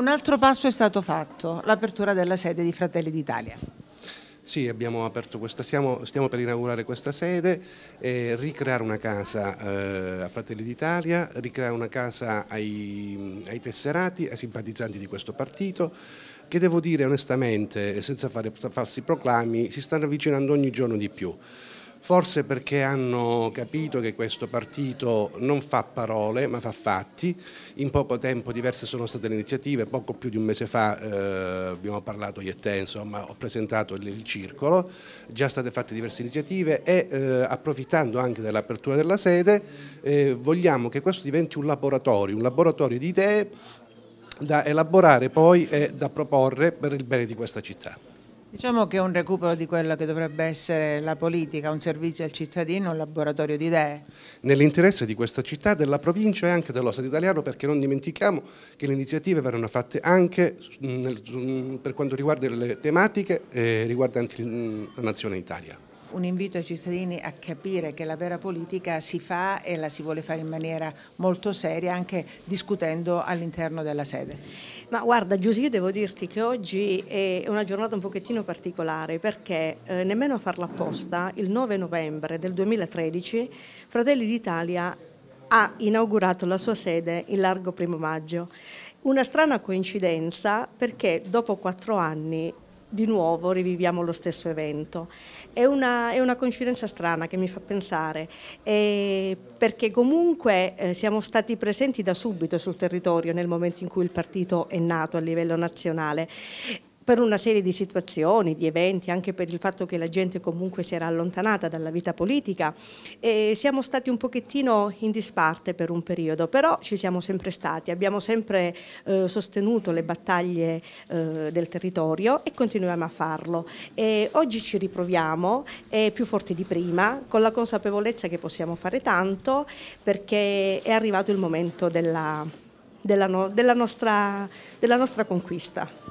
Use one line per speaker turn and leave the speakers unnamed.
Un altro passo è stato fatto, l'apertura della sede di Fratelli d'Italia.
Sì, abbiamo aperto questa, stiamo, stiamo, per inaugurare questa sede, e ricreare una casa eh, a Fratelli d'Italia, ricreare una casa ai, ai, tesserati, ai simpatizzanti di questo partito, che devo dire onestamente, senza fare, falsi proclami, si stanno avvicinando ogni giorno di più forse perché hanno capito che questo partito non fa parole ma fa fatti, in poco tempo diverse sono state le iniziative, poco più di un mese fa eh, abbiamo parlato io e te, insomma, ho presentato il, il, circolo, già state fatte diverse iniziative e eh, approfittando anche dell'apertura della sede eh, vogliamo che questo diventi un laboratorio, un laboratorio di idee da elaborare poi e da proporre per il bene di questa città.
Diciamo che è un recupero di quella che dovrebbe essere la politica, un servizio al cittadino, un laboratorio di idee.
Nell'interesse di questa città, della provincia e anche dello Stato italiano, perché non dimentichiamo che le iniziative verranno fatte anche per quanto riguarda le tematiche riguardanti mm, la nazione Italia
un invito ai cittadini a capire che la vera politica si fa e la si vuole fare in maniera molto seria anche discutendo all'interno della sede.
Ma guarda Giuse io devo dirti che oggi è una giornata un pochettino particolare perché eh, nemmeno a farla apposta, il 9 novembre del 2013 Fratelli d'Italia ha inaugurato la sua sede in largo primo maggio. Una strana coincidenza perché dopo quattro anni di nuovo riviviamo lo stesso evento. È una, è una coincidenza strana che mi fa pensare, eh, perché comunque eh, siamo stati presenti da subito sul territorio nel momento in cui il partito è nato a livello nazionale per una serie di situazioni, di eventi, anche per il fatto che la gente comunque si era allontanata dalla vita politica e siamo stati un pochettino in disparte per un periodo, però ci siamo sempre stati, abbiamo sempre eh, sostenuto le battaglie eh, del territorio e continuiamo a farlo. E oggi ci riproviamo, è più forti di prima, con la consapevolezza che possiamo fare tanto perché è arrivato il momento della della, no, della, nostra, della nostra conquista.